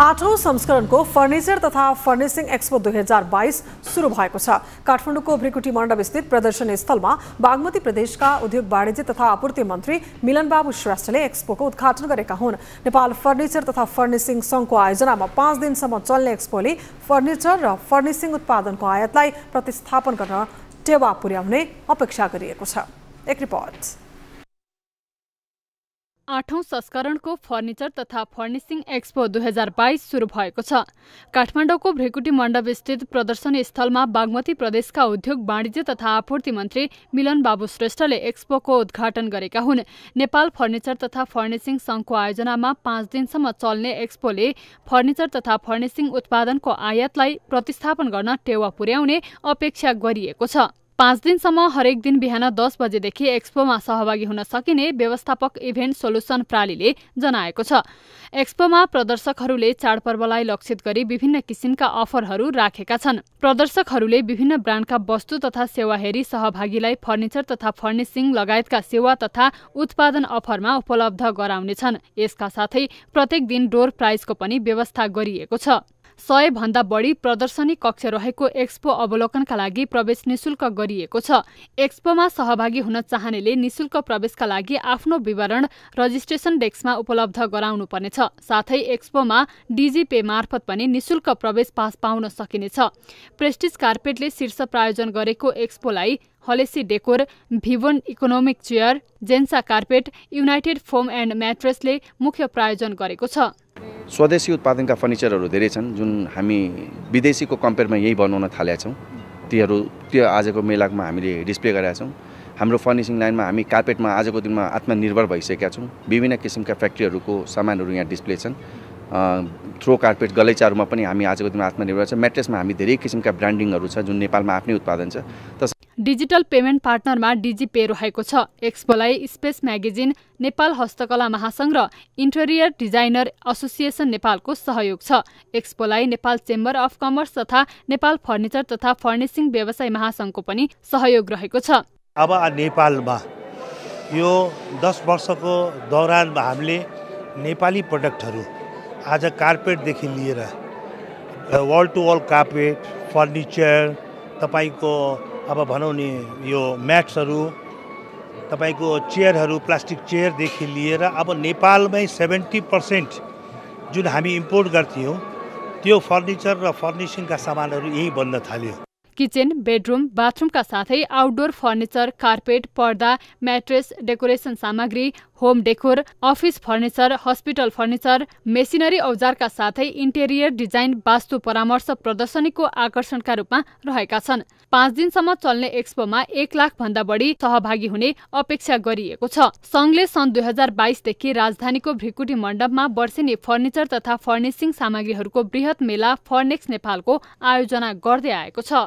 संस्करण को फर्निचर तथा फर्निशिंग एक्सपो दुई हजार बाईस शुरू हो छ को भ्रिकुटी मंडप प्रदर्शनी प्रदर्शन में बागमती प्रदेश का उद्योग वाणिज्य तथा आपूर्ति मन्त्री मिलनबाबु श्रेष्ठ ने उद्घाटन को हुन् नेपाल फर्निचर तथा को आयोजना में पांच दिनसम चलने एक्सपोले फर्निचर र उत्पादन को आयातलाई प्रतिस्थापन कर टेवा पुर्याउने अपेक्षा कर एक रिपोर्ट आठौं संस्करणको फर्निचर तथा फर्निसिङ एक्सपो दुई हजार बाइस सुरु भएको छ काठमाडौँको भ्रेकुटी मण्डपस्थित प्रदर्शनी स्थलमा बागमती प्रदेशका उद्योग वाणिज्य तथा आपूर्ति मन्त्री मिलन बाबु श्रेष्ठले एक्सपोको उद्घाटन गरेका हुन् नेपाल फर्निचर तथा फर्निसिङ सङ्घको आयोजनामा पाँच दिनसम्म चल्ने एक्सपोले फर्निचर तथा फर्निसिङ उत्पादनको आयातलाई प्रतिस्थापन गर्न टेवा पुर्याउने अपेक्षा गरिएको छ पाँच दिनसम्म हरेक दिन बिहान दस बजेदेखि एक्सपोमा सहभागी हुन सकिने व्यवस्थापक इभेन्ट सोल्युसन प्रालीले जनाएको छ एक्सपोमा प्रदर्शकहरूले चाडपर्वलाई लक्षित गरी विभिन्न किसिमका अफरहरू राखेका छन् प्रदर्शकहरूले विभिन्न ब्रान्डका वस्तु तथा सेवा हेरी सहभागीलाई फर्निचर तथा फर्निसिङ लगायतका सेवा तथा उत्पादन अफरमा उपलब्ध गराउनेछन् यसका साथै प्रत्येक दिन डोर प्राइजको पनि व्यवस्था गरिएको छ सयभन्दा बढी प्रदर्शनी कक्ष रहेको एक्सपो अवलोकनका लागि प्रवेश निशुल्क गरिएको छ एक्सपोमा सहभागी हुन चाहनेले निशुल्क प्रवेशका लागि आफ्नो विवरण रजिस्ट्रेसन डेस्कमा उपलब्ध गराउनुपर्नेछ साथै एक्सपोमा डिजिपे मार्फत पनि निशुल्क प्रवेश पास पाउन सकिनेछ प्रेस्टिज कार्पेटले शीर्ष प्रायोजन गरेको एक्सपोलाई हलेसी डेकोर भिवन इकोनोमिक चेयर जेन्सा कार्पेट युनाइटेड फोम एन्ड म्याट्रेसले मुख्य प्रायोजन गरेको छ स्वदेशी उत्पादनका फर्निचरहरू धेरै छन् जुन हामी विदेशीको कम्पेयरमा यही बनाउन थालेका छौँ तीहरू त्यो आजको मेलामा हामीले डिस्प्ले गरेका छौँ हाम्रो फर्निसिङ लाइनमा हामी कार्पेटमा आजको दिनमा आत्मनिर्भर भइसकेका छौँ विभिन्न किसिमका फ्याक्ट्रीहरूको सामानहरू यहाँ डिस्प्ले छन् थ्रो कार्पेट गलैचाहरूमा पनि हामी आजको दिनमा आत्मनिर्भर छ म्याट्रेसमा हामी धेरै किसिमका ब्रान्डिङहरू छ जुन नेपालमा आफ्नै उत्पादन छ डिजिटल पेमेन्ट पार्टनरमा डिजिपे रहेको छ एक्सपोलाई स्पेस म्यागेजिन नेपाल हस्तकला महासङ्घ र इन्टेरियर डिजाइनर एसोसिएसन नेपालको सहयोग छ एक्सपोलाई नेपाल चेम्बर अफ कमर्स तथा नेपाल फर्निचर तथा फर्निसिङ व्यवसाय महासङ्घको पनि सहयोग रहेको छ अब नेपालमा यो दस वर्षको दौरानमा हामीले नेपाली प्रडक्टहरू आज कार्पेटदेखि लिएर wall to wall carpet furniture तपाईँको अब भनौँ नि यो म्याट्सहरू तपाईँको चेयरहरू प्लास्टिक चेयरदेखि लिएर अब नेपालमै सेभेन्टी पर्सेन्ट जुन हामी इम्पोर्ट गर्थ्यौँ त्यो फर्निचर र फर्निसिङका सामानहरू यहीँ बन्न थाल्यो किचन बेडरुम बाथरुमका साथै आउटडोर फर्निचर कार्पेट पर्दा म्याट्रेस डेकोरेसन सामग्री home decor office furniture hospital furniture machinery औजारका साथै इन्टेरियर डिजाइन वास्तु परामर्श प्रदर्शनीको आकर्षणका रूपमा रहेका छन् पाँच दिनसम्म चल्ने एक्सपोमा एक लाख भन्दा बढी सहभागी हुने अपेक्षा गरिएको छ संघले सन् दुई हजार बाइसदेखि राजधानीको भ्रिकुटी मण्डपमा वर्षेनी फर्निचर तथा फर्निसिङ सामग्रीहरूको वृहत मेला फर्नेक्स नेपालको आयोजना गर्दै आएको छ